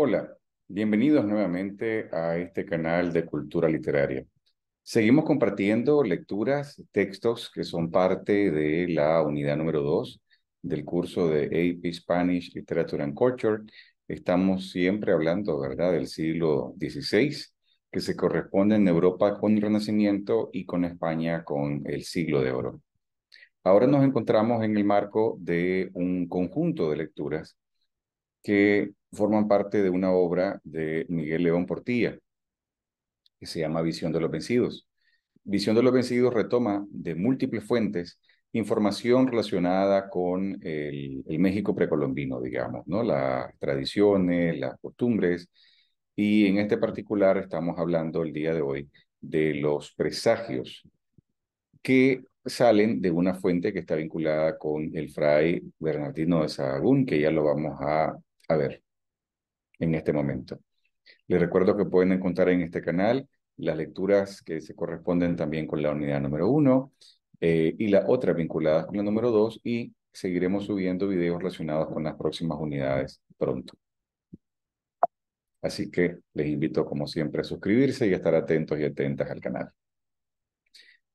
Hola, bienvenidos nuevamente a este canal de Cultura Literaria. Seguimos compartiendo lecturas, textos que son parte de la unidad número 2 del curso de AP Spanish Literature and Culture. Estamos siempre hablando, ¿verdad?, del siglo XVI, que se corresponde en Europa con el Renacimiento y con España con el siglo de oro. Ahora nos encontramos en el marco de un conjunto de lecturas que forman parte de una obra de Miguel León Portilla, que se llama Visión de los Vencidos. Visión de los Vencidos retoma de múltiples fuentes información relacionada con el, México precolombino, digamos, ¿no? Las tradiciones, las costumbres, y en este particular estamos hablando el día de hoy de los presagios que salen de una fuente que está vinculada con el fray Bernardino de Sahagún, que ya lo vamos a ver en este momento. Les recuerdo que pueden encontrar en este canal las lecturas que se corresponden también con la unidad número uno eh, y la otra vinculada con la número dos y seguiremos subiendo videos relacionados con las próximas unidades pronto. Así que les invito como siempre a suscribirse y a estar atentos y atentas al canal.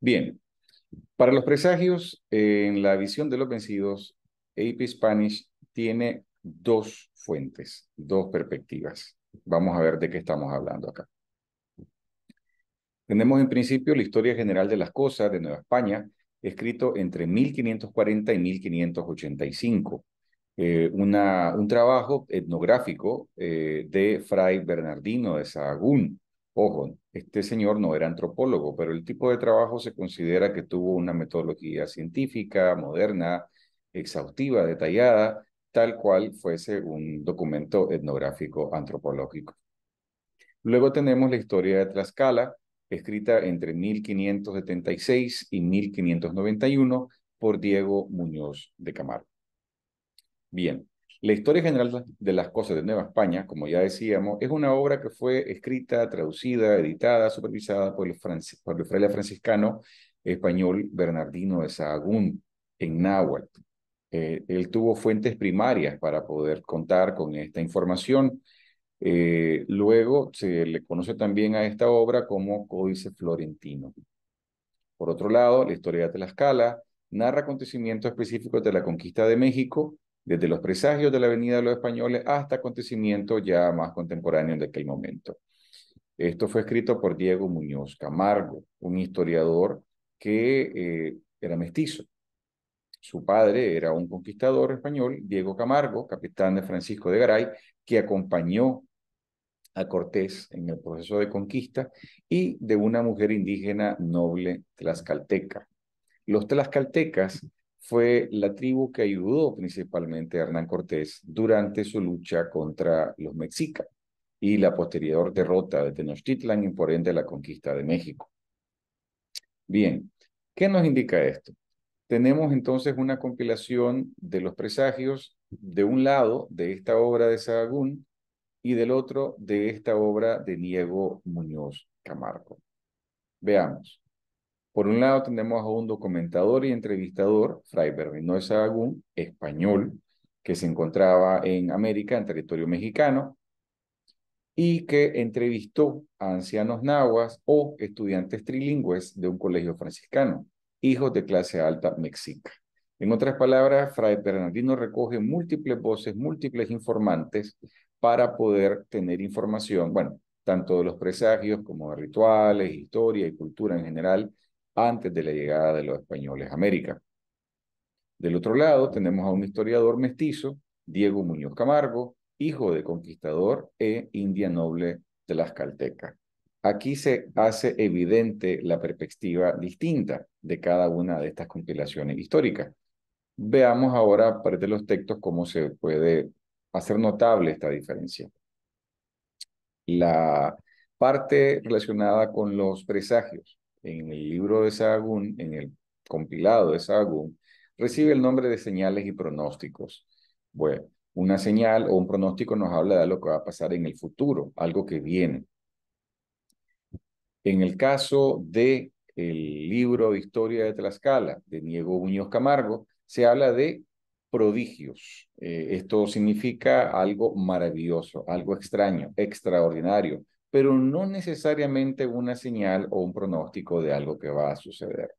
Bien, para los presagios, en la visión de los vencidos, AP Spanish tiene dos fuentes, dos perspectivas. Vamos a ver de qué estamos hablando acá. Tenemos en principio la historia general de las cosas de Nueva España, escrito entre 1540 y 1585, eh, una, un trabajo etnográfico eh, de Fray Bernardino de Sahagún. Ojo, este señor no era antropólogo, pero el tipo de trabajo se considera que tuvo una metodología científica, moderna, exhaustiva, detallada, tal cual fuese un documento etnográfico antropológico. Luego tenemos la historia de Tlaxcala, escrita entre 1576 y 1591 por Diego Muñoz de Camargo. Bien, la historia general de las cosas de Nueva España, como ya decíamos, es una obra que fue escrita, traducida, editada, supervisada por el, fraile franciscano español Bernardino de Sahagún en náhuatl. Eh, él tuvo fuentes primarias para poder contar con esta información. Eh, luego se le conoce también a esta obra como Códice Florentino. Por otro lado, la historia de Tlaxcala narra acontecimientos específicos de la conquista de México, desde los presagios de la venida de los españoles hasta acontecimientos ya más contemporáneos de aquel momento. Esto fue escrito por Diego Muñoz Camargo, un historiador que eh, era mestizo su padre era un conquistador español, Diego Camargo, capitán de Francisco de Garay, que acompañó a Cortés en el proceso de conquista y de una mujer indígena noble tlaxcalteca. Los tlaxcaltecas fue la tribu que ayudó principalmente a Hernán Cortés durante su lucha contra los mexicas y la posterior derrota de Tenochtitlan y por ende la conquista de México. Bien, ¿qué nos indica esto? Tenemos entonces una compilación de los presagios, de un lado, de esta obra de Sahagún, y del otro, de esta obra de Diego Muñoz Camargo. Veamos. Por un lado tenemos a un documentador y entrevistador, Fray Bernardo de Sahagún, español, que se encontraba en América, en territorio mexicano, y que entrevistó a ancianos nahuas o estudiantes trilingües de un colegio franciscano hijos de clase alta mexica. En otras palabras, Fray Bernardino recoge múltiples voces, múltiples informantes para poder tener información, bueno, tanto de los presagios como de rituales, historia y cultura en general, antes de la llegada de los españoles a América. Del otro lado, tenemos a un historiador mestizo, Diego Muñoz Camargo, hijo de conquistador e india noble de las Caltecas. Aquí se hace evidente la perspectiva distinta de cada una de estas compilaciones históricas. Veamos ahora, a de los textos, cómo se puede hacer notable esta diferencia. La parte relacionada con los presagios en el libro de Sahagún, en el compilado de Sahagún, recibe el nombre de señales y pronósticos. Bueno, una señal o un pronóstico nos habla de lo que va a pasar en el futuro, algo que viene. En el caso de el libro de Historia de Tlaxcala de Diego Muñoz Camargo, se habla de prodigios. Eh, esto significa algo maravilloso, algo extraño, extraordinario, pero no necesariamente una señal o un pronóstico de algo que va a suceder.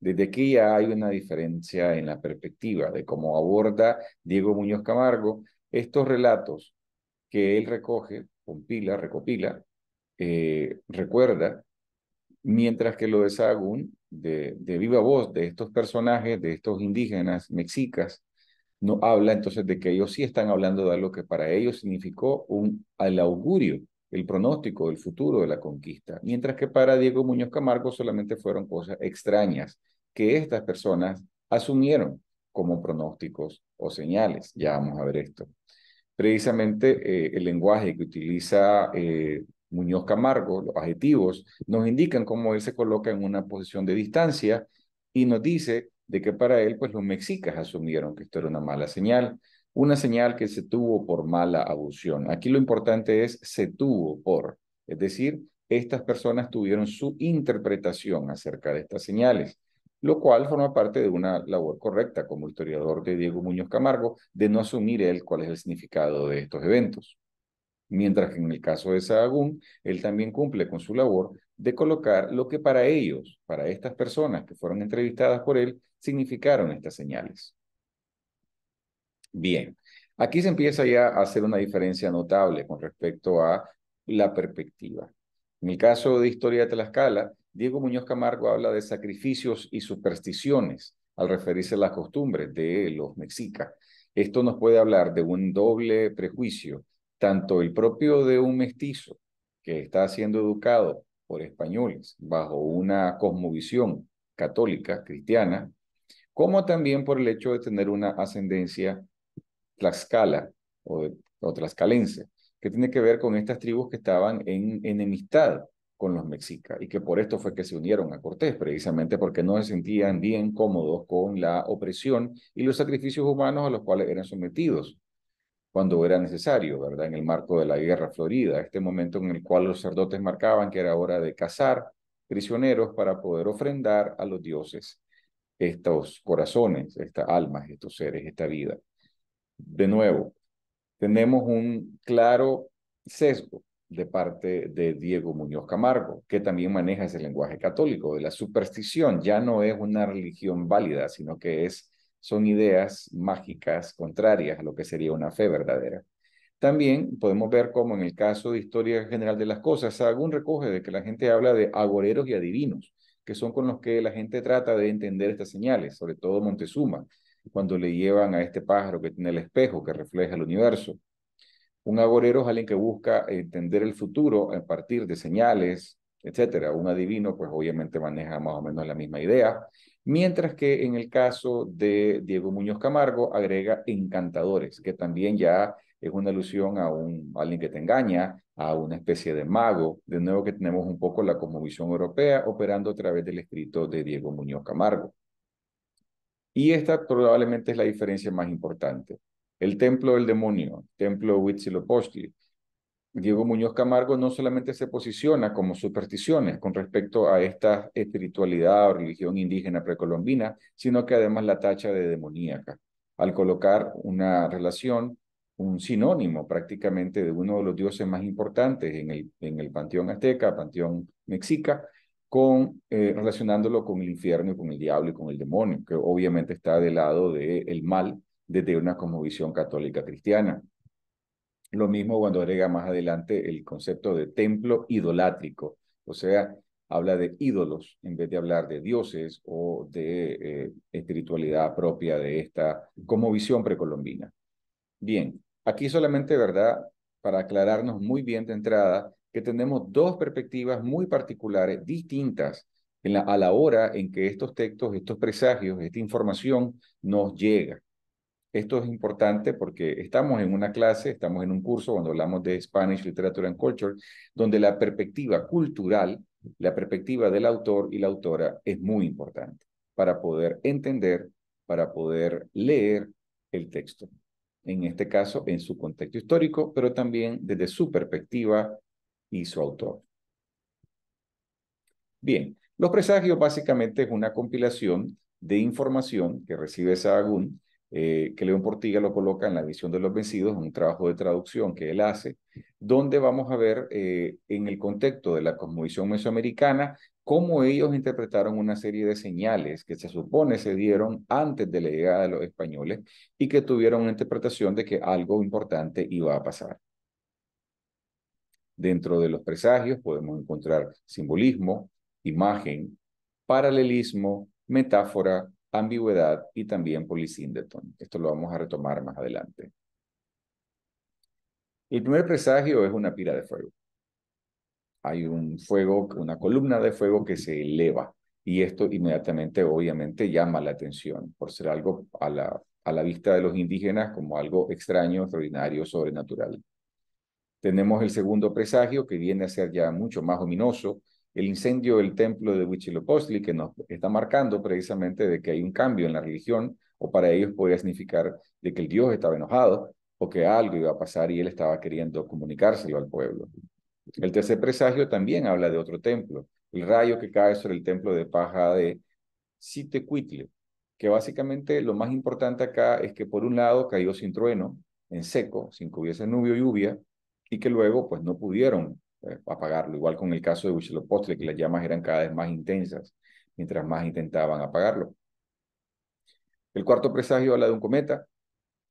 Desde aquí ya hay una diferencia en la perspectiva de cómo aborda Diego Muñoz Camargo estos relatos que él recoge, compila, recopila eh, recuerda, mientras que lo de Sahagún, de, de, viva voz de estos personajes, de estos indígenas mexicas, no habla entonces de que ellos sí están hablando de lo que para ellos significó un, el augurio, el pronóstico del futuro de la conquista, mientras que para Diego Muñoz Camargo solamente fueron cosas extrañas que estas personas asumieron como pronósticos o señales. Ya vamos a ver esto. Precisamente eh, el lenguaje que utiliza eh, Muñoz Camargo, los adjetivos, nos indican cómo él se coloca en una posición de distancia y nos dice de que para él, pues los mexicas asumieron que esto era una mala señal, una señal que se tuvo por mala abusión. Aquí lo importante es se tuvo por, es decir, estas personas tuvieron su interpretación acerca de estas señales, lo cual forma parte de una labor correcta como historiador de Diego Muñoz Camargo de no asumir él cuál es el significado de estos eventos. Mientras que en el caso de Sahagún, él también cumple con su labor de colocar lo que para ellos, para estas personas que fueron entrevistadas por él, significaron estas señales. Bien, aquí se empieza ya a hacer una diferencia notable con respecto a la perspectiva. En el caso de Historia de Tlaxcala, Diego Muñoz Camargo habla de sacrificios y supersticiones al referirse a las costumbres de los mexicas. Esto nos puede hablar de un doble prejuicio tanto el propio de un mestizo que está siendo educado por españoles bajo una cosmovisión católica, cristiana, como también por el hecho de tener una ascendencia tlaxcala o, tlaxcalense, que tiene que ver con estas tribus que estaban en enemistad con los mexicas y que por esto fue que se unieron a Cortés, precisamente porque no se sentían bien cómodos con la opresión y los sacrificios humanos a los cuales eran sometidos cuando era necesario, ¿verdad? En el marco de la Guerra Florida, este momento en el cual los sacerdotes marcaban que era hora de cazar prisioneros para poder ofrendar a los dioses estos corazones, estas almas, estos seres, esta vida. De nuevo, tenemos un claro sesgo de parte de Diego Muñoz Camargo, que también maneja ese lenguaje católico de la superstición. Ya no es una religión válida, sino que es son ideas mágicas contrarias a lo que sería una fe verdadera. También podemos ver como en el caso de historia general de las cosas, algún recoge de que la gente habla de agoreros y adivinos, que son con los que la gente trata de entender estas señales, sobre todo Montezuma, cuando le llevan a este pájaro que tiene el espejo que refleja el universo. Un agorero es alguien que busca entender el futuro a partir de señales, etcétera. Un adivino, pues obviamente maneja más o menos la misma idea. Mientras que en el caso de Diego Muñoz Camargo agrega encantadores, que también ya es una alusión a, un, alguien que te engaña, a una especie de mago. De nuevo que tenemos un poco la cosmovisión europea operando a través del escrito de Diego Muñoz Camargo. Y esta probablemente es la diferencia más importante. El templo del demonio, templo Huitzilopochtli, Diego Muñoz Camargo no solamente se posiciona como supersticiones con respecto a esta espiritualidad o religión indígena precolombina, sino que además la tacha de demoníaca, al colocar una relación, un sinónimo prácticamente de uno de los dioses más importantes en el, en el panteón azteca, panteón mexica, con, eh, relacionándolo con el infierno y con el diablo y con el demonio, que obviamente está del lado del el mal desde una visión católica cristiana. Lo mismo cuando agrega más adelante el concepto de templo idolátrico, o sea, habla de ídolos en vez de hablar de dioses o de eh, espiritualidad propia de esta como visión precolombina. Bien, aquí solamente, ¿verdad? Para aclararnos muy bien de entrada, que tenemos dos perspectivas muy particulares, distintas, en la, a la hora en que estos textos, estos presagios, esta información nos llega. Esto es importante porque estamos en una clase, estamos en un curso cuando hablamos de Spanish Literature and Culture, donde la perspectiva cultural, la perspectiva del autor y la autora es muy importante para poder entender, para poder leer el texto. En este caso, en su contexto histórico, pero también desde su perspectiva y su autor. Bien, los presagios básicamente es una compilación de información que recibe Sahagún eh, que León Portilla lo coloca en la visión de los vencidos, un trabajo de traducción que él hace, donde vamos a ver eh, en el contexto de la cosmovisión mesoamericana cómo ellos interpretaron una serie de señales que se supone se dieron antes de la llegada de los españoles y que tuvieron una interpretación de que algo importante iba a pasar. Dentro de los presagios podemos encontrar simbolismo, imagen, paralelismo, metáfora, ambigüedad y también polisíndeton. Esto lo vamos a retomar más adelante. El primer presagio es una pira de fuego. Hay un fuego, una columna de fuego que se eleva y esto inmediatamente obviamente llama la atención por ser algo a la, a la vista de los indígenas como algo extraño, extraordinario, sobrenatural. Tenemos el segundo presagio que viene a ser ya mucho más ominoso, el incendio del templo de Huitzilopochtli, que nos está marcando precisamente de que hay un cambio en la religión, o para ellos podía significar de que el Dios estaba enojado o que algo iba a pasar y él estaba queriendo comunicárselo al pueblo. El tercer presagio también habla de otro templo, el rayo que cae sobre el templo de paja de Sitecuitle, que básicamente lo más importante acá es que por un lado cayó sin trueno, en seco, sin que hubiese nubio o lluvia, y que luego pues no pudieron eh, apagarlo. Igual con el caso de Postle, que las llamas eran cada vez más intensas mientras más intentaban apagarlo. El cuarto presagio habla de un cometa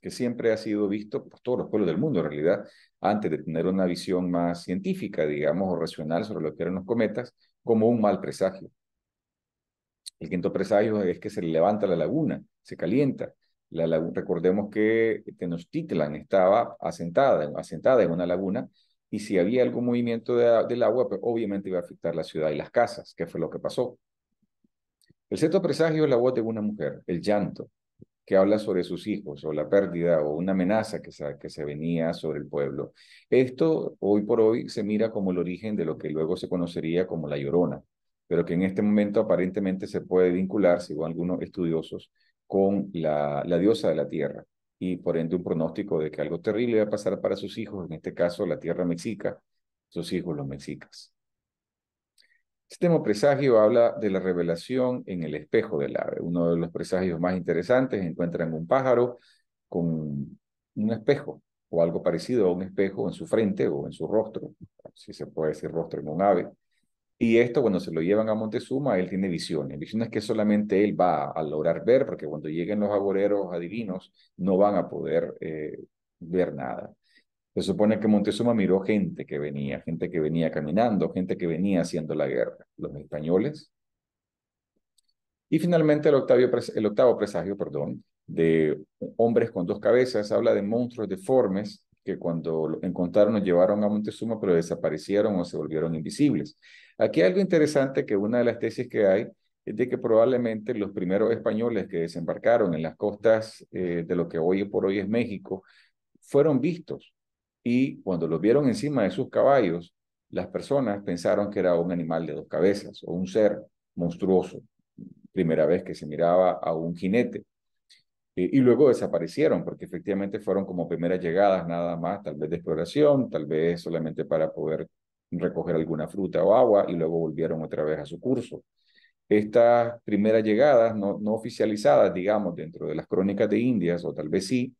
que siempre ha sido visto por todos los pueblos del mundo, en realidad, antes de tener una visión más científica, digamos, o racional sobre lo que eran los cometas, como un mal presagio. El quinto presagio es que se levanta la laguna, se calienta. La laguna, recordemos que Tenochtitlan estaba asentada, asentada en una laguna y si había algún movimiento del agua, pues obviamente iba a afectar la ciudad y las casas, que fue lo que pasó. El sexto presagio es la voz de una mujer, el llanto, que habla sobre sus hijos o la pérdida o una amenaza que se, venía sobre el pueblo. Esto hoy por hoy se mira como el origen de lo que luego se conocería como la llorona, pero que en este momento aparentemente se puede vincular, según algunos estudiosos, con la diosa de la tierra, y por ende un pronóstico de que algo terrible va a pasar para sus hijos, en este caso la tierra mexica, sus hijos los mexicas. Este presagio habla de la revelación en el espejo del ave. Uno de los presagios más interesantes, encuentran un pájaro con un espejo o algo parecido a un espejo en su frente o en su rostro, si se puede decir rostro en un ave. Y esto cuando se lo llevan a Montezuma, él tiene visiones, visiones que solamente él va a lograr ver, porque cuando lleguen los agoreros adivinos no van a poder eh, ver nada. Se supone que Montezuma miró gente que venía, gente que venía caminando, gente que venía haciendo la guerra, los españoles. Y finalmente el, el octavo presagio, perdón, de hombres con dos cabezas, habla de monstruos deformes que cuando lo encontraron lo llevaron a Montezuma, pero desaparecieron o se volvieron invisibles. Aquí hay algo interesante que una de las tesis que hay es de que probablemente los primeros españoles que desembarcaron en las costas eh, de lo que hoy por hoy es México fueron vistos y cuando los vieron encima de sus caballos, las personas pensaron que era un animal de dos cabezas o un ser monstruoso. Primera vez que se miraba a un jinete y luego desaparecieron porque efectivamente fueron como primeras llegadas nada más, tal vez de exploración, tal vez solamente para poder recoger alguna fruta o agua y luego volvieron otra vez a su curso. Estas primeras llegadas no, no oficializadas, digamos, dentro de las crónicas de Indias, o tal vez sí,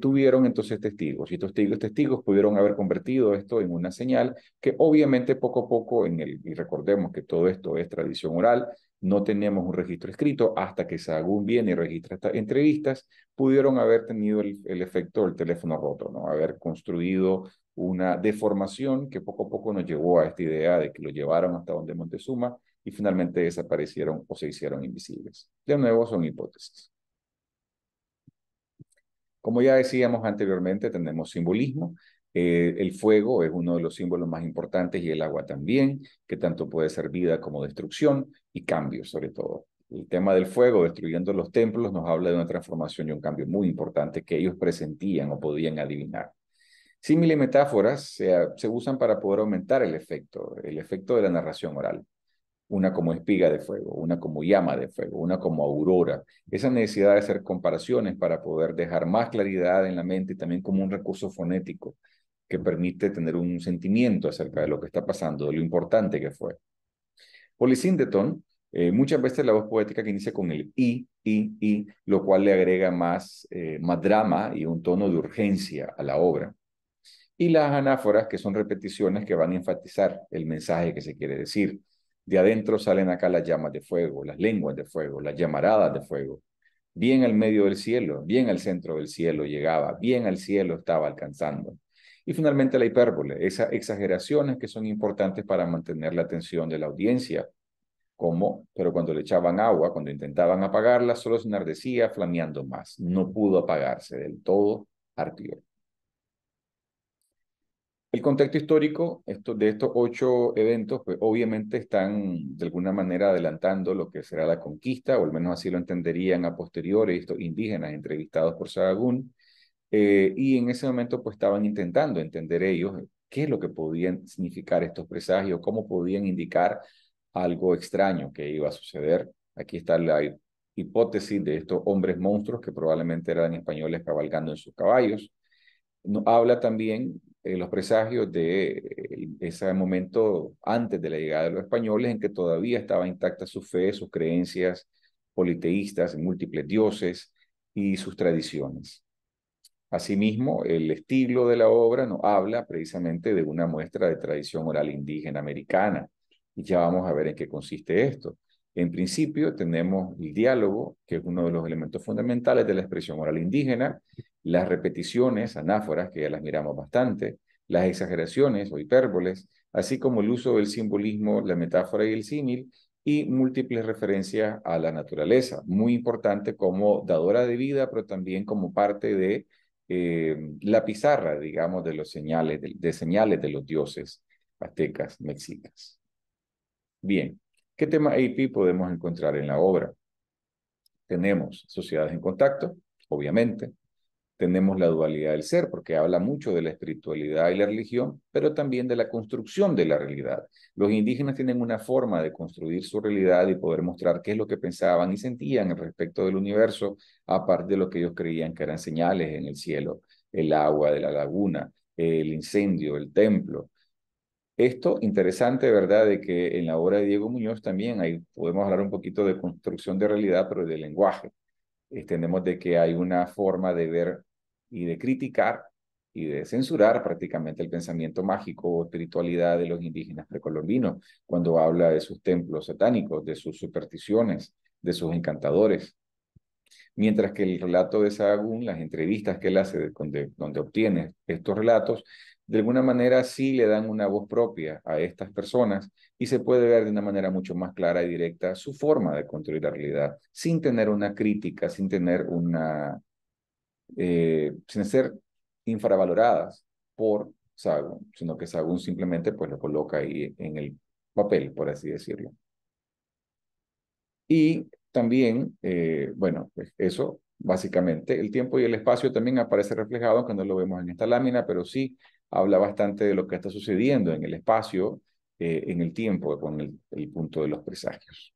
tuvieron entonces testigos y estos testigos, testigos pudieron haber convertido esto en una señal que obviamente poco a poco, en el, y recordemos que todo esto es tradición oral, no teníamos un registro escrito hasta que Sagún viene y registra estas entrevistas, pudieron haber tenido el, el, efecto del teléfono roto, ¿no? haber construido una deformación que poco a poco nos llevó a esta idea de que lo llevaron hasta donde Montezuma y finalmente desaparecieron o se hicieron invisibles. De nuevo, son hipótesis. Como ya decíamos anteriormente, tenemos simbolismo. Eh, el fuego es uno de los símbolos más importantes y el agua también, que tanto puede ser vida como destrucción y cambio sobre todo. El tema del fuego destruyendo los templos nos habla de una transformación y un cambio muy importante que ellos presentían o podían adivinar. Similes metáforas se, usan para poder aumentar el efecto, el efecto de la narración oral una como espiga de fuego, una como llama de fuego, una como aurora. Esa necesidad de hacer comparaciones para poder dejar más claridad en la mente y también como un recurso fonético que permite tener un sentimiento acerca de lo que está pasando, de lo importante que fue. Polisíndeton, eh, muchas veces la voz poética que inicia con el i, i, i, lo cual le agrega más, eh, más drama y un tono de urgencia a la obra. Y las anáforas, que son repeticiones que van a enfatizar el mensaje que se quiere decir. De adentro salen acá las llamas de fuego, las lenguas de fuego, las llamaradas de fuego. Bien al medio del cielo, bien al centro del cielo llegaba, bien al cielo estaba alcanzando. Y finalmente la hipérbole, esas exageraciones que son importantes para mantener la atención de la audiencia, como, pero cuando le echaban agua, cuando intentaban apagarla, solo se enardecía flameando más. No pudo apagarse del todo, partió El contexto histórico esto, de estos ocho eventos, pues obviamente están de alguna manera adelantando lo que será la conquista, o al menos así lo entenderían a posteriores estos indígenas entrevistados por Sahagún, eh, y en ese momento pues estaban intentando entender ellos qué es lo que podían significar estos presagios, cómo podían indicar algo extraño que iba a suceder. Aquí está la hipótesis de estos hombres monstruos que probablemente eran españoles cabalgando en sus caballos. No, habla también eh, los presagios de eh, ese momento antes de la llegada de los españoles en que todavía estaba intacta su fe, sus creencias politeístas, múltiples dioses y sus tradiciones. Asimismo, el estilo de la obra nos habla precisamente de una muestra de tradición oral indígena americana. Y ya vamos a ver en qué consiste esto. En principio, tenemos el diálogo, que es uno de los elementos fundamentales de la expresión oral indígena, las repeticiones, anáforas, que ya las miramos bastante, las exageraciones o hipérboles, así como el uso del simbolismo, la metáfora y el símil, y múltiples referencias a la naturaleza, muy importante como dadora de vida, pero también como parte de eh, la pizarra, digamos, de los señales, de, señales de los dioses aztecas, mexicas. Bien, ¿qué tema AP podemos encontrar en la obra? Tenemos sociedades en contacto, obviamente, tenemos la dualidad del ser, porque habla mucho de la espiritualidad y la religión, pero también de la construcción de la realidad. Los indígenas tienen una forma de construir su realidad y poder mostrar qué es lo que pensaban y sentían respecto del universo, aparte de lo que ellos creían que eran señales en el cielo, el agua de la laguna, el incendio, el templo. Esto, interesante, ¿verdad?, de que en la obra de Diego Muñoz también ahí podemos hablar un poquito de construcción de realidad, pero de lenguaje. Entendemos de que hay una forma de ver y de criticar y de censurar prácticamente el pensamiento mágico o espiritualidad de los indígenas precolombinos, cuando habla de sus templos satánicos, de sus supersticiones, de sus encantadores. Mientras que el relato de Sahagún, las entrevistas que él hace, donde, donde obtiene estos relatos, de alguna manera sí le dan una voz propia a estas personas y se puede ver de una manera mucho más clara y directa su forma de construir la realidad, sin tener una crítica, sin tener una, eh, sin ser infravaloradas por Sagún, sino que Sagún simplemente pues lo coloca ahí en el papel, por así decirlo. Y también, eh, bueno, pues, eso básicamente, el tiempo y el espacio también aparece reflejado, aunque no lo vemos en esta lámina, pero sí habla bastante de lo que está sucediendo en el espacio, eh, en el tiempo, con el punto de los presagios.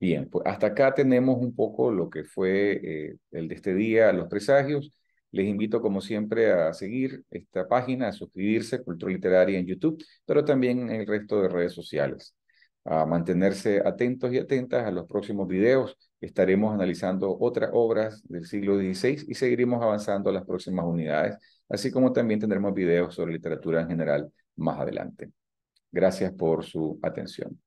Bien, pues hasta acá tenemos un poco lo que fue eh, el de este día, los presagios. Les invito, como siempre, a seguir esta página, a suscribirse, Cultura Literaria en YouTube, pero también en el resto de redes sociales. A mantenerse atentos y atentas a los próximos videos. Estaremos analizando otras obras del siglo XVI y seguiremos avanzando a las próximas unidades, así como también tendremos videos sobre literatura en general más adelante. Gracias por su atención.